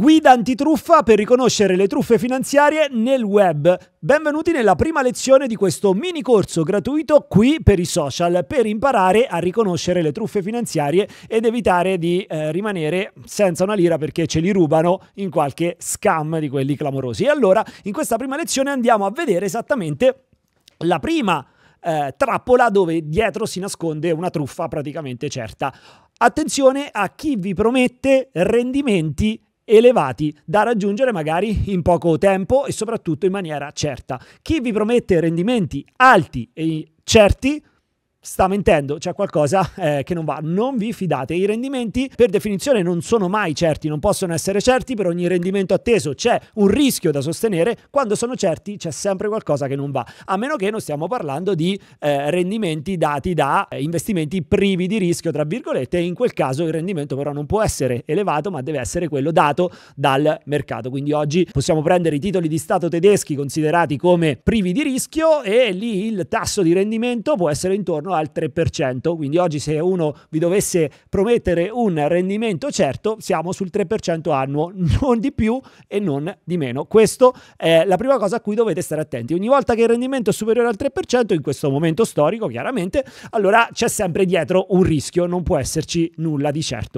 Guida antitruffa per riconoscere le truffe finanziarie nel web. Benvenuti nella prima lezione di questo mini corso gratuito qui per i social per imparare a riconoscere le truffe finanziarie ed evitare di eh, rimanere senza una lira perché ce li rubano in qualche scam di quelli clamorosi. E allora in questa prima lezione andiamo a vedere esattamente la prima eh, trappola dove dietro si nasconde una truffa praticamente certa. Attenzione a chi vi promette rendimenti elevati da raggiungere magari in poco tempo e soprattutto in maniera certa. Chi vi promette rendimenti alti e certi sta mentendo, c'è qualcosa eh, che non va. Non vi fidate. I rendimenti per definizione non sono mai certi, non possono essere certi, per ogni rendimento atteso c'è un rischio da sostenere, quando sono certi c'è sempre qualcosa che non va, a meno che non stiamo parlando di eh, rendimenti dati da eh, investimenti privi di rischio, tra virgolette, in quel caso il rendimento però non può essere elevato, ma deve essere quello dato dal mercato. Quindi oggi possiamo prendere i titoli di Stato tedeschi considerati come privi di rischio e lì il tasso di rendimento può essere intorno intorno al 3%, quindi oggi se uno vi dovesse promettere un rendimento certo, siamo sul 3% annuo, non di più e non di meno. Questa è la prima cosa a cui dovete stare attenti. Ogni volta che il rendimento è superiore al 3%, in questo momento storico chiaramente, allora c'è sempre dietro un rischio, non può esserci nulla di certo.